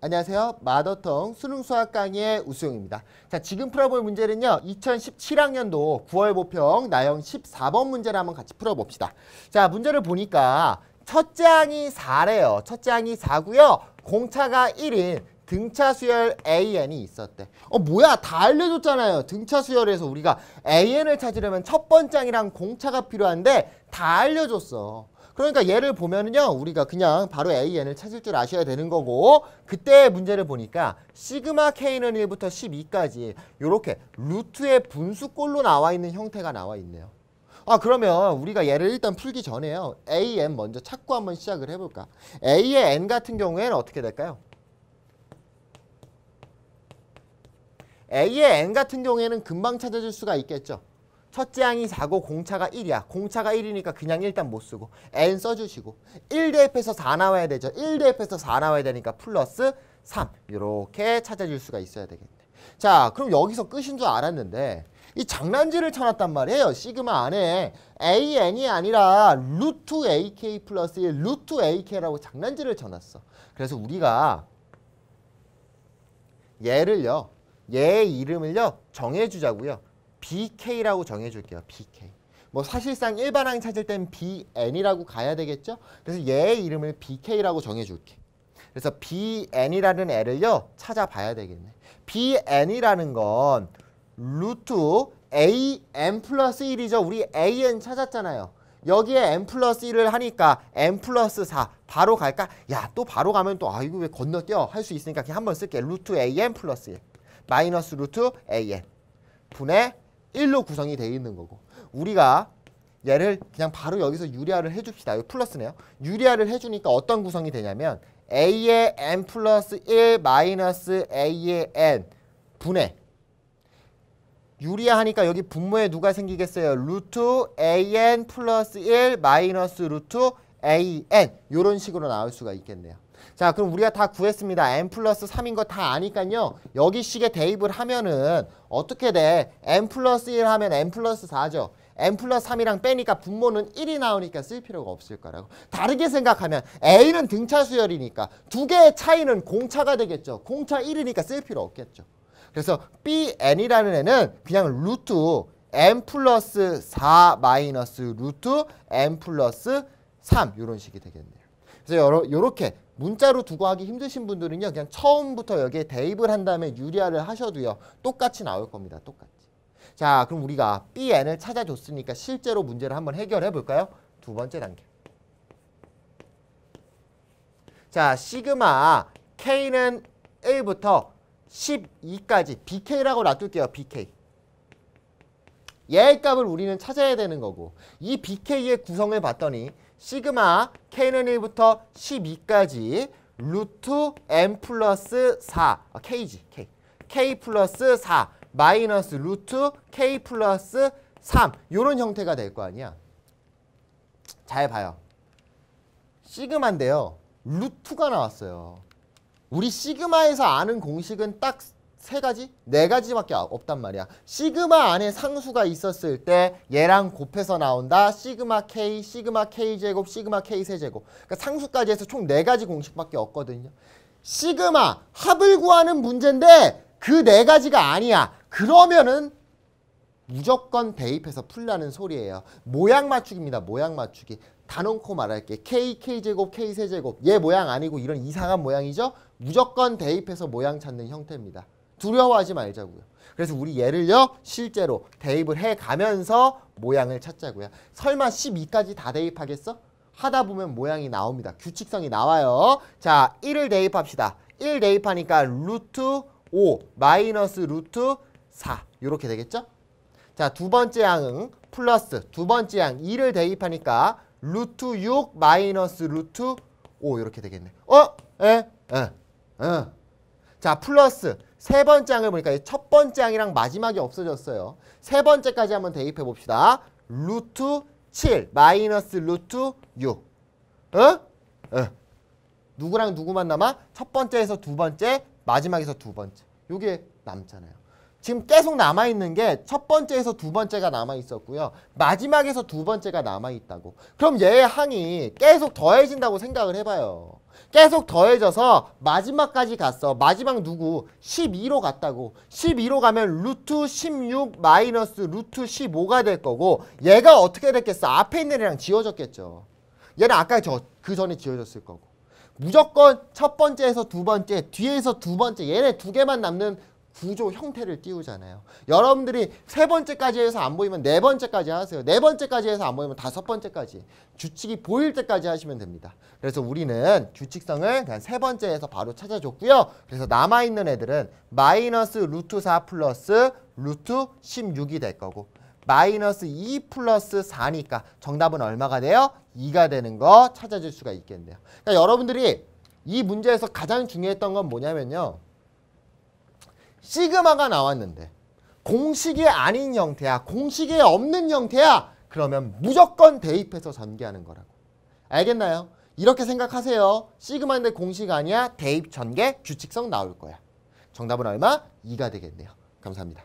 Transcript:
안녕하세요. 마더텅 수능 수학 강의 의 우수영입니다. 자, 지금 풀어볼 문제는요. 2017학년도 9월 보평 나영 14번 문제를 한번 같이 풀어봅시다. 자, 문제를 보니까 첫째 항이 4래요. 첫째 항이 4고요. 공차가 1인 등차 수열 AN이 있었대. 어 뭐야 다 알려줬잖아요. 등차 수열에서 우리가 AN을 찾으려면 첫 번장이랑 공차가 필요한데 다 알려줬어. 그러니까 얘를 보면은요 우리가 그냥 바로 AN을 찾을 줄 아셔야 되는 거고 그때 문제를 보니까 시그마 K는 1부터 12까지 이렇게 루트의 분수꼴로 나와 있는 형태가 나와 있네요. 아 그러면 우리가 얘를 일단 풀기 전에요. AN 먼저 찾고 한번 시작을 해볼까. A의 N 같은 경우에는 어떻게 될까요? A의 n 같은 경우에는 금방 찾아줄 수가 있겠죠. 첫째 항이 4고 공차가 1이야. 공차가 1이니까 그냥 일단 못 쓰고 n 써주시고 1대F에서 4 나와야 되죠. 1대F에서 4 나와야 되니까 플러스 3 이렇게 찾아줄 수가 있어야 되겠네. 자 그럼 여기서 끝인 줄 알았는데 이 장난질을 쳐놨단 말이에요. 시그마 안에 AN이 아니라 루트 AK 플러스 1 루트 AK라고 장난질을 쳐놨어. 그래서 우리가 얘를요. 얘 이름을요 정해주자고요. BK라고 정해줄게요. BK. 뭐 사실상 일반항 찾을 땐 BN이라고 가야 되겠죠? 그래서 얘 이름을 BK라고 정해줄게. 그래서 BN이라는 애를요 찾아봐야 되겠네. BN이라는 건 루트 AN 플러스 1이죠. 우리 AN 찾았잖아요. 여기에 n 플러스 1을 하니까 n 플러스 4 바로 갈까? 야 또 바로 가면 또 아 이거 왜 건너뛰어 할 수 있으니까 그냥 한번 쓸게 루트 an 플러스 1 마이너스 루트 an 분의 1로 구성이 되어 있는 거고 우리가 얘를 그냥 바로 여기서 유리화를 해줍시다. 이거 플러스네요. 유리화를 해주니까 어떤 구성이 되냐면 a의 n 플러스 1 마이너스 a의 n 분의 유리화 하니까 여기 분모에 누가 생기겠어요? 루트 an 플러스 1 마이너스 루트 an 이런 식으로 나올 수가 있겠네요. 자 그럼 우리가 다 구했습니다. n 플러스 3인 거 다아니깐요 여기 식에 대입을 하면은 어떻게 돼? n 플러스 1 하면 n 플러스 4죠. n 플러스 3이랑 빼니까 분모는 1이 나오니까 쓸 필요가 없을 거라고. 다르게 생각하면 a는 등차 수열이니까 두 개의 차이는 공차가 되겠죠. 공차 1이니까 쓸 필요 없겠죠. 그래서 bn이라는 애는 그냥 루트 n 플러스 4 마이너스 루트 n 플러스 3 이런 식이 되겠네요. 그래서 여러, 이렇게 문자로 두고 하기 힘드신 분들은요. 그냥 처음부터 여기에 대입을 한 다음에 유리화를 하셔도요. 똑같이 나올 겁니다. 똑같이. 자 그럼 우리가 Bn을 찾아줬으니까 실제로 문제를 한번 해결해 볼까요? 두 번째 단계. 자 시그마 K는 1부터 12까지 BK라고 놔둘게요. BK. 얘의 값을 우리는 찾아야 되는 거고 이 BK의 구성을 봤더니 시그마 K는 1부터 12까지 루트 M 플러스 4 아, K지 K K 플러스 4 마이너스 루트 K 플러스 3 이런 형태가 될 거 아니야 잘 봐요 시그마인데요 루트가 나왔어요 우리 시그마에서 아는 공식은 딱세 가지? 네 가지밖에 없단 말이야. 시그마 안에 상수가 있었을 때 얘랑 곱해서 나온다. 시그마 k, 시그마 k 제곱, 시그마 k 세제곱. 그러니까 상수까지 해서 총 네 가지 공식밖에 없거든요. 시그마 합을 구하는 문제인데 그 네 가지가 아니야. 그러면은 무조건 대입해서 풀라는 소리예요. 모양 맞추기입니다. 모양 맞추기. 단언코 말할게. K, K제곱, K세제곱. 얘 모양 아니고 이런 이상한 모양이죠? 무조건 대입해서 모양 찾는 형태입니다. 두려워하지 말자고요. 그래서 우리 얘를요 실제로 대입을 해가면서 모양을 찾자고요. 설마 12까지 다 대입하겠어? 하다 보면 모양이 나옵니다. 규칙성이 나와요. 자, 1을 대입합시다. 1 대입하니까 루트 5 마이너스 루트 4 이렇게 되겠죠? 자, 두 번째 양은 플러스 두 번째 양 2를 대입하니까 루트 6 마이너스 루트 5 이렇게 되겠네. 어? 에? 에? 에? 어. 자, 플러스 세 번째 항을 보니까 첫 번째 항이랑 마지막이 없어졌어요. 세 번째까지 한번 대입해 봅시다. 루트 7 마이너스 루트 6. 어? 어. 누구랑 누구만 남아? 첫 번째에서 두 번째, 마지막에서 두 번째. 요게 남잖아요. 지금 계속 남아있는 게 첫 번째에서 두 번째가 남아있었고요. 마지막에서 두 번째가 남아있다고. 그럼 얘의 항이 계속 더해진다고 생각을 해봐요. 계속 더해져서 마지막까지 갔어. 마지막 누구? 12로 갔다고. 12로 가면 루트 16 마이너스 루트 15가 될 거고 얘가 어떻게 됐겠어? 앞에 있는 애랑 지워졌겠죠. 얘는 아까 저, 그 전에 지워졌을 거고. 무조건 첫 번째에서 두 번째, 뒤에서 두 번째 얘네 두 개만 남는 구조 형태를 띄우잖아요. 여러분들이 세 번째까지 해서 안 보이면 네 번째까지 하세요. 네 번째까지 해서 안 보이면 다섯 번째까지. 규칙이 보일 때까지 하시면 됩니다. 그래서 우리는 규칙성을 그냥 세 번째에서 바로 찾아줬고요. 그래서 남아있는 애들은 마이너스 루트 4 플러스 루트 16이 될 거고 마이너스 2 플러스 4니까 정답은 얼마가 돼요? 2가 되는 거 찾아줄 수가 있겠네요. 그러니까 여러분들이 이 문제에서 가장 중요했던 건 뭐냐면요. 시그마가 나왔는데 공식이 아닌 형태야 공식이 없는 형태야 그러면 무조건 대입해서 전개하는 거라고 알겠나요? 이렇게 생각하세요 시그마인데 공식 아니야 대입 전개 규칙성 나올 거야 정답은 얼마? 2가 되겠네요 감사합니다